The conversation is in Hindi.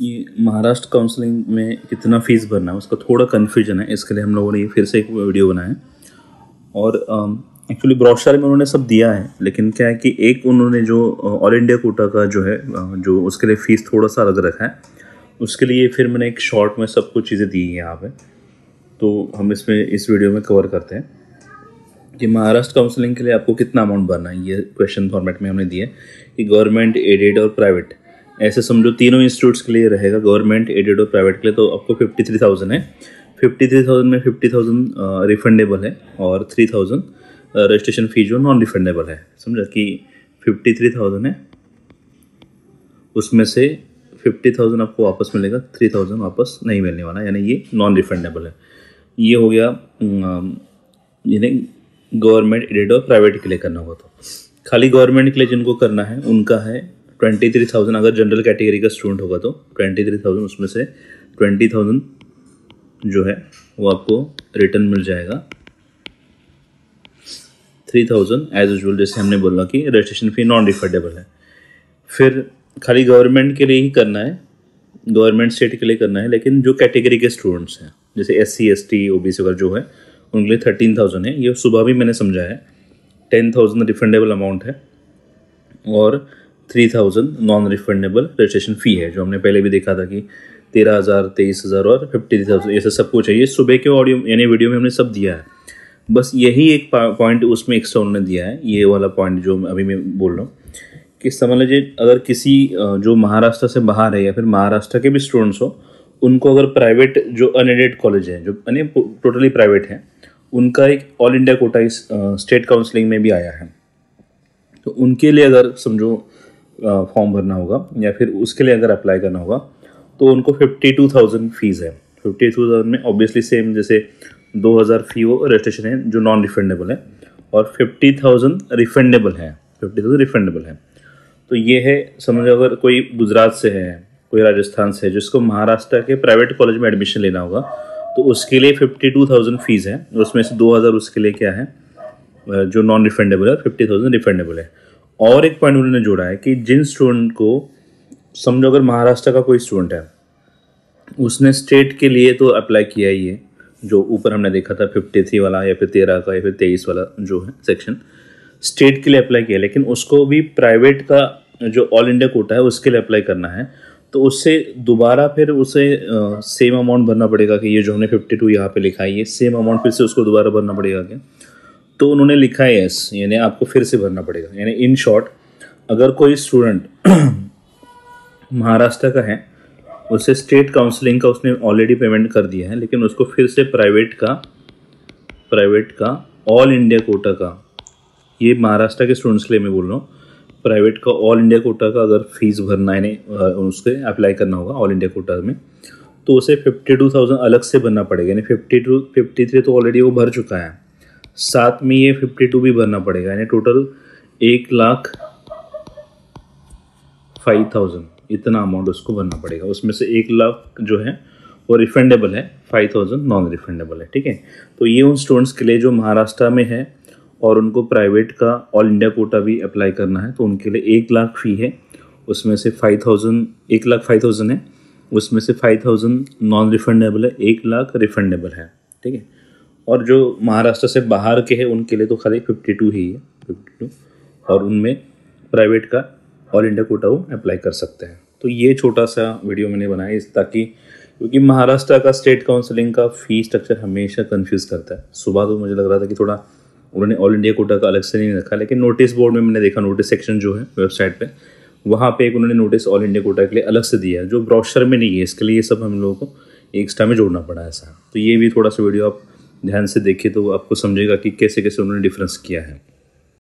कि महाराष्ट्र काउंसलिंग में कितना फीस भरना है उसका थोड़ा कन्फ्यूजन है इसके लिए हम लोगों ने फिर से एक वीडियो बनाया और एक्चुअली um, ब्रॉशर में उन्होंने सब दिया है लेकिन क्या है कि एक उन्होंने जो ऑल इंडिया कोटा का जो है uh, जो उसके लिए फ़ीस थोड़ा सा अलग रखा है उसके लिए फिर मैंने एक शॉर्ट में सब कुछ चीज़ें दी हैं यहाँ पे तो हम इसमें इस वीडियो में कवर करते हैं कि महाराष्ट्र काउंसलिंग के लिए आपको कितना अमाउंट भरना है ये क्वेश्चन फॉर्मेट में हमने दिए कि गवर्नमेंट एडेड और प्राइवेट ऐसे समझो तीनों इंस्टीट्यूट्स के लिए रहेगा गवर्नमेंट एडेड और प्राइवेट के लिए तो आपको फिफ्टी थ्री थाउजेंड है फिफ्टी थ्री थाउजेंड में फिफ्टी थाउजेंड रिफंडेबल है और थ्री थाउजेंड रजिस्ट्रेशन फ़ी जो नॉन रिफंडेबल है समझा कि फिफ्टी थ्री थाउजेंड है उसमें से फिफ्टी थाउजेंड आपको वापस मिलेगा थ्री थाउजेंड वापस नहीं मिलने वाला यानी ये नॉन रिफंडेबल है ये हो गया यानी गवर्नमेंट एडेड और प्राइवेट के लिए करना होगा तो खाली गवर्नमेंट के लिए जिनको करना है उनका है ट्वेंटी थ्री थाउजेंड अगर जनरल कैटेगरी का स्टूडेंट होगा तो ट्वेंटी थ्री थाउजेंड उसमें से ट्वेंटी थाउजेंड जो है वो आपको रिटर्न मिल जाएगा थ्री थाउजेंड एज यूजल जैसे हमने बोला कि रजिस्ट्रेशन फ़ी नॉन रिफंडेबल है फिर खाली गवर्नमेंट के लिए ही करना है गवर्नमेंट स्टेट के लिए करना है लेकिन जो कैटेगरी के स्टूडेंट्स हैं जैसे S C S T O B C वगैरह जो है उनके लिए थर्टीन थाउजेंड है ये सुबह भी मैंने समझाया है टेन थाउजेंड रिफंडेबल अमाउंट है और three thousand non refundable registration fee है जो हमने पहले भी देखा था कि तेरह हज़ार तेईस हज़ार और फिफ्टी थाउजेंड ये सब सबको चाहिए सुबह के ऑडियो यानी वीडियो में हमने सब दिया है बस यही एक पॉइंट उसमें एक्स्ट्रा उन्होंने दिया है ये वाला पॉइंट जो अभी मैं बोल रहा हूँ कि समझ लीजिए अगर किसी जो महाराष्ट्र से बाहर है या फिर महाराष्ट्र के भी स्टूडेंट्स हो उनको अगर प्राइवेट जो अनएडेड कॉलेज हैं जो यानी टोटली प्राइवेट हैं उनका एक ऑल इंडिया कोटा इस स्टेट काउंसलिंग में भी आया है तो उनके लिए अगर समझो फॉर्म भरना होगा या फिर उसके लिए अगर अप्लाई करना होगा तो उनको फिफ्टी टू थाउजेंड फ़ीस है फिफ्टी टू थाउजेंड में ऑब्वियसली सेम जैसे दो हज़ार फ़ी वो रजिस्ट्रेशन है जो नॉन रिफंडेबल है और फिफ्टी थाउजेंड रिफंडेबल है फिफ्टी थाउजेंड रिफंडेबल है तो ये है समझो अगर कोई गुजरात से है कोई राजस्थान से है जिसको महाराष्ट्र के प्राइवेट कॉलेज में एडमिशन लेना होगा तो उसके लिए फिफ्टी टू थाउजेंड फ़ीस है उसमें से दो हज़ार उसके लिए क्या है जो नॉन रिफंडेबल है फिफ्टी थाउजेंड रिफंडेबल है और एक पॉइंट उन्होंने जोड़ा है कि जिन स्टूडेंट को समझो अगर महाराष्ट्र का कोई स्टूडेंट है उसने स्टेट के लिए तो अप्लाई किया ही है जो ऊपर हमने देखा था फिफ्टी थ्री वाला या फिर तेरह का या फिर तेईस वाला जो है सेक्शन स्टेट के लिए अप्लाई किया लेकिन उसको भी प्राइवेट का जो ऑल इंडिया कोटा है उसके लिए अप्लाई करना है तो उससे दोबारा फिर उसे सेम अमाउंट भरना पड़ेगा कि ये जो हमने फिफ्टी टू यहाँ पर लिखा है ये सेम अमाउंट फिर से उसको दोबारा भरना पड़ेगा क्या तो उन्होंने लिखा है यस यानी आपको फिर से भरना पड़ेगा यानी इन शॉर्ट अगर कोई स्टूडेंट महाराष्ट्र का है उसे स्टेट काउंसलिंग का उसने ऑलरेडी पेमेंट कर दिया है लेकिन उसको फिर से प्राइवेट का प्राइवेट का ऑल इंडिया कोटा का ये महाराष्ट्र के स्टूडेंट्स के लिए मैं बोल रहा हूँ प्राइवेट का ऑल इंडिया कोटा का अगर फीस भरना है नहीं उसके अप्लाई करना होगा ऑल इंडिया कोटा में तो उसे फिफ्टी टू थाउजेंड अलग से भरना पड़ेगा यानी फिफ्टी टू फिफ्टी थ्री तो ऑलरेडी वो भर चुका है साथ में ये फिफ्टी टू भी भरना पड़ेगा यानी टोटल एक लाख फाइव थाउजेंड इतना अमाउंट उसको भरना पड़ेगा उसमें से एक लाख जो है वो रिफंडेबल है फाइव थाउजेंड नॉन रिफंडेबल है ठीक है तो ये उन स्टूडेंट्स के लिए जो महाराष्ट्र में है और उनको प्राइवेट का ऑल इंडिया कोटा भी अप्लाई करना है तो उनके लिए एक लाख फी है उसमें से फाइव थाउजेंड एक लाख फाइव थाउजेंड है उसमें से फाइव थाउजेंड नॉन रिफंडेबल है एक लाख रिफंडेबल है ठीक है और जो महाराष्ट्र से बाहर के हैं उनके लिए तो खाली फिफ्टी टू ही है फिफ्टी टू और उनमें प्राइवेट का ऑल इंडिया कोटा वो अप्लाई कर सकते हैं तो ये छोटा सा वीडियो मैंने बनाया इस ताकि क्योंकि महाराष्ट्र का स्टेट काउंसिलिंग का फ़ी स्ट्रक्चर हमेशा कन्फ्यूज़ करता है सुबह तो मुझे लग रहा था कि थोड़ा उन्होंने ऑल इंडिया कोटा का अलग से नहीं रखा लेकिन नोटिस बोर्ड में मैंने देखा नोटिस सेक्शन जो है वेबसाइट पर वहाँ पर एक उन्होंने नोटिस ऑल इंडिया कोटा के लिए अलग से दिया है जो ब्रॉशर में नहीं है इसके लिए ये सब हम लोगों को एक्स्ट्रा में जोड़ना पड़ा है ऐसा तो ये भी थोड़ा सा वीडियो आप ध्यान से देखिए तो वो आपको समझेगा कि कैसे कैसे उन्होंने डिफरेंस किया है